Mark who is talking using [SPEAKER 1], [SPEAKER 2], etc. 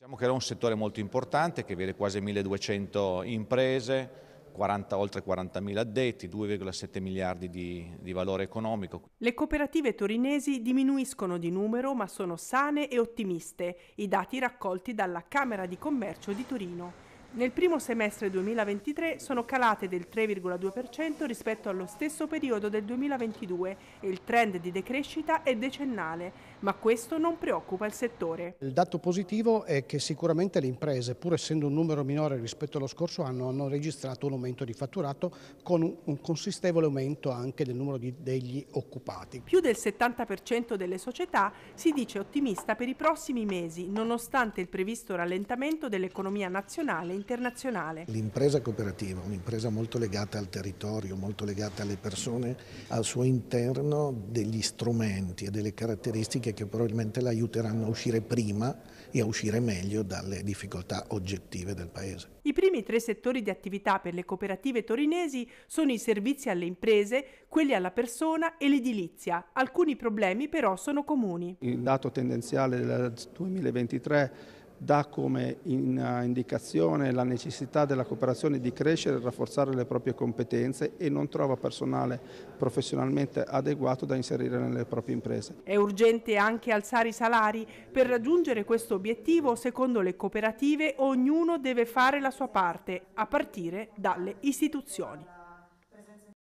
[SPEAKER 1] Diciamo che era un settore molto importante che vede quasi 1200 imprese, 40, oltre 40.000 addetti, 2,7 miliardi di, di valore economico.
[SPEAKER 2] Le cooperative torinesi diminuiscono di numero ma sono sane e ottimiste, i dati raccolti dalla Camera di Commercio di Torino. Nel primo semestre 2023 sono calate del 3,2% rispetto allo stesso periodo del 2022 e il trend di decrescita è decennale, ma questo non preoccupa il settore.
[SPEAKER 3] Il dato positivo è che sicuramente le imprese, pur essendo un numero minore rispetto allo scorso anno, hanno registrato un aumento di fatturato con un consistevole aumento anche del numero degli occupati.
[SPEAKER 2] Più del 70% delle società si dice ottimista per i prossimi mesi, nonostante il previsto rallentamento dell'economia nazionale internazionale.
[SPEAKER 1] L'impresa cooperativa un'impresa molto legata al territorio, molto legata alle persone, al suo interno degli strumenti e delle caratteristiche che probabilmente la aiuteranno a uscire prima e a uscire meglio dalle difficoltà oggettive del Paese.
[SPEAKER 2] I primi tre settori di attività per le cooperative torinesi sono i servizi alle imprese, quelli alla persona e l'edilizia. Alcuni problemi però sono comuni.
[SPEAKER 4] Il dato tendenziale del 2023 dà come in eh, indicazione la necessità della cooperazione di crescere e rafforzare le proprie competenze e non trova personale professionalmente adeguato da inserire nelle proprie imprese.
[SPEAKER 2] È urgente anche alzare i salari. Per raggiungere questo obiettivo, secondo le cooperative, ognuno deve fare la sua parte, a partire dalle istituzioni.